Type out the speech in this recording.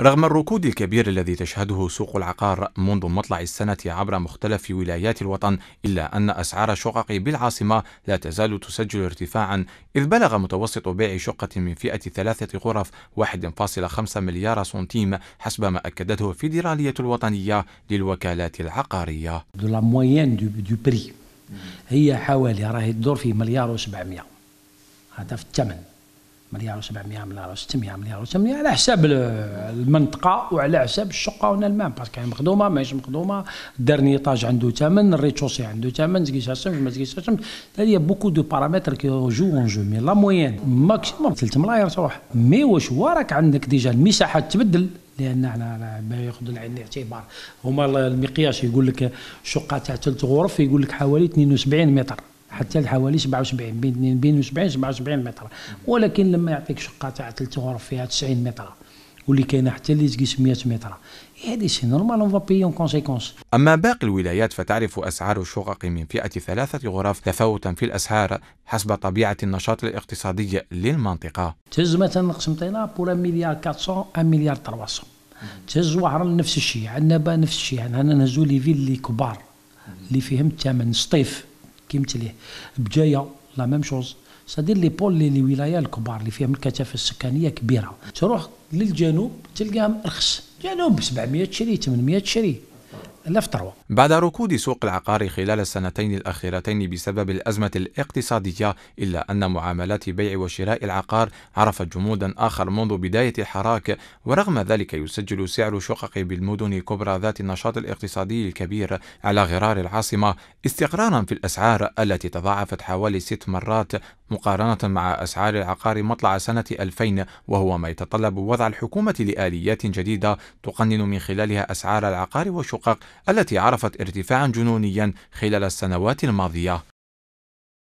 رغم الركود الكبير الذي تشهده سوق العقار منذ مطلع السنة عبر مختلف ولايات الوطن إلا أن أسعار الشقق بالعاصمة لا تزال تسجل ارتفاعا إذ بلغ متوسط بيع شقة من فئة ثلاثة غرف 1.5 مليار سنتيم حسب ما أكدته الفيدرالية الوطنية للوكالات العقارية هي حوالي راهي الدور في مليار و700 هذا في الثمن مليار و700 مليار و600 مليار و800 على حساب المنطقه وعلى حساب الشقه هنا المام باسكو مخدومه ماهيش مخدومه الدرني طاج عنده ثمن الريتشوسي عنده ثمن تقيسها الشمس ما تقيسها الشمس هذه بوكو دو بارامتر كي جو اون جو مي لا موين ماكسيموم 3 ملاير تروح مي واش هو راك عندك ديجا المساحه تبدل لان احنا ياخذ العين الاعتبار هما المقياس يقول لك شقه تاع ثلث غرف يقول لك حوالي 72 متر حتى لحوالي 77 بين 72 77 متر ولكن لما يعطيك شقه تاع ثلاث غرف فيها 90 متر واللي كاينه حتى اللي تقيس 100 متر هذه سي نورمال اون بي اون كونسيكونس اما باقي الولايات فتعرف اسعار الشقق من فئه ثلاثه غرف تفاوتا في الاسعار حسب طبيعه النشاط الاقتصادي للمنطقه تهز مثلا نقسم بور بولا مليار 400 1 مليار 300 تهز وهران نفس الشيء عندنا نفس الشيء عندنا يعني نهزو لي فيل اللي كبار اللي فيهم الثمن سطيف كيمتليه بجايه لا ميم شوز سادير لي بول لي الولايه الكبار اللي فيهم الكثافه السكانيه كبيره تروح للجنوب تلقاهم ارخص جنوب 700 شري 800 شري لا بعد ركود سوق العقار خلال السنتين الأخيرتين بسبب الأزمة الاقتصادية إلا أن معاملات بيع وشراء العقار عرفت جمودا آخر منذ بداية الحراك ورغم ذلك يسجل سعر شقق بالمدن الكبرى ذات النشاط الاقتصادي الكبير على غرار العاصمة استقرارا في الأسعار التي تضاعفت حوالي ست مرات مقارنة مع أسعار العقار مطلع سنة 2000 وهو ما يتطلب وضع الحكومة لآليات جديدة تقنن من خلالها أسعار العقار والشقق التي عرفت ارتفاعا جنونيا خلال السنوات الماضية